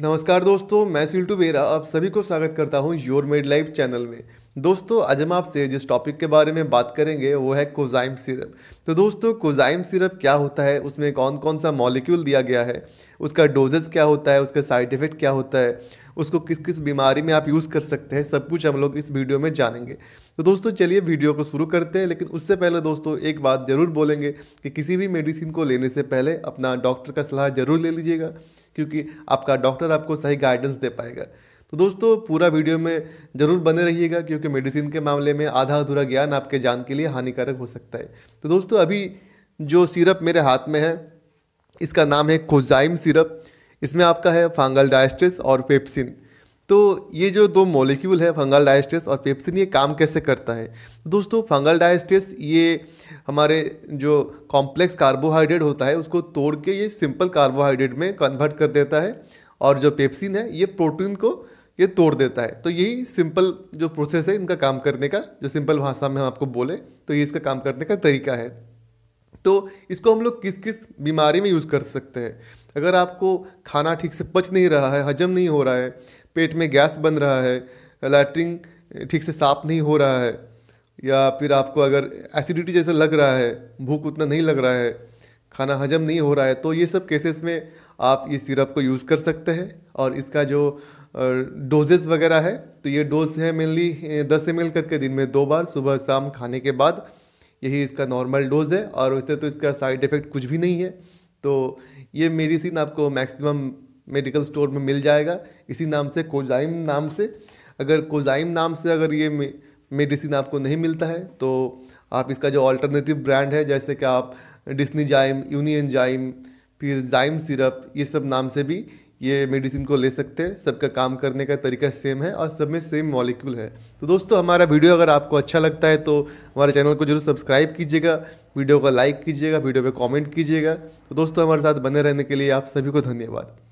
नमस्कार दोस्तों मैं सिल्टू बेरा आप सभी को स्वागत करता हूं योर मेड लाइफ चैनल में दोस्तों आज हम आपसे जिस टॉपिक के बारे में बात करेंगे वो है कोजाइम सिरप तो दोस्तों कोजाइम सिरप क्या होता है उसमें कौन कौन सा मॉलिक्यूल दिया गया है उसका डोजेज क्या होता है उसका साइड इफ़ेक्ट क्या होता है उसको किस किस बीमारी में आप यूज़ कर सकते हैं सब कुछ हम लोग इस वीडियो में जानेंगे तो दोस्तों चलिए वीडियो को शुरू करते हैं लेकिन उससे पहले दोस्तों एक बात ज़रूर बोलेंगे कि किसी भी मेडिसिन को लेने से पहले अपना डॉक्टर का सलाह ज़रूर ले लीजिएगा क्योंकि आपका डॉक्टर आपको सही गाइडेंस दे पाएगा तो दोस्तों पूरा वीडियो में ज़रूर बने रहिएगा क्योंकि मेडिसिन के मामले में आधा अधूरा ज्ञान आपके जान के लिए हानिकारक हो सकता है तो दोस्तों अभी जो सिरप मेरे हाथ में है इसका नाम है कोजाइम सिरप इसमें आपका है फंगल डाइस्टिस और पेप्सिन तो ये जो दो मॉलिक्यूल है फंगल डायस्टेस और पेप्सिन ये काम कैसे करता है तो दोस्तों फंगल डायस्टेस ये हमारे जो कॉम्प्लेक्स कार्बोहाइड्रेट होता है उसको तोड़ के ये सिंपल कार्बोहाइड्रेट में कन्वर्ट कर देता है और जो पेप्सिन है ये प्रोटीन को ये तोड़ देता है तो यही सिंपल जो प्रोसेस है इनका काम करने का जो सिंपल भाषा में हम आपको बोले तो ये इसका काम करने का तरीका है तो इसको हम लोग किस किस बीमारी में यूज़ कर सकते हैं अगर आपको खाना ठीक से पच नहीं रहा है हजम नहीं हो रहा है पेट में गैस बन रहा है लैटरिन ठीक से साफ नहीं हो रहा है या फिर आपको अगर एसिडिटी जैसा लग रहा है भूख उतना नहीं लग रहा है खाना हजम नहीं हो रहा है तो ये सब केसेस में आप इस सिरप को यूज़ कर सकते हैं और इसका जो डोजेस वगैरह है तो ये डोज है मेनली दस एम करके दिन में दो बार सुबह शाम खाने के बाद यही इसका नॉर्मल डोज है और वैसे तो इसका साइड इफ़ेक्ट कुछ भी नहीं है तो ये मेडिसिन आपको मैक्सिमम मेडिकल स्टोर में मिल जाएगा इसी नाम से कोजाइम नाम से अगर कोजाइम नाम से अगर ये मेडिसिन आपको नहीं मिलता है तो आप इसका जो ऑल्टरनेटिव ब्रांड है जैसे कि आप डिस्नी जाइम यूनियन जाइम फिर जाइम सिरप ये सब नाम से भी ये मेडिसिन को ले सकते हैं सबका काम करने का तरीका सेम है और सब में सेम मॉलिक्यूल है तो दोस्तों हमारा वीडियो अगर आपको अच्छा लगता है तो हमारे चैनल को जरूर सब्सक्राइब कीजिएगा वीडियो को लाइक कीजिएगा वीडियो पे कमेंट कीजिएगा तो दोस्तों हमारे साथ बने रहने के लिए आप सभी को धन्यवाद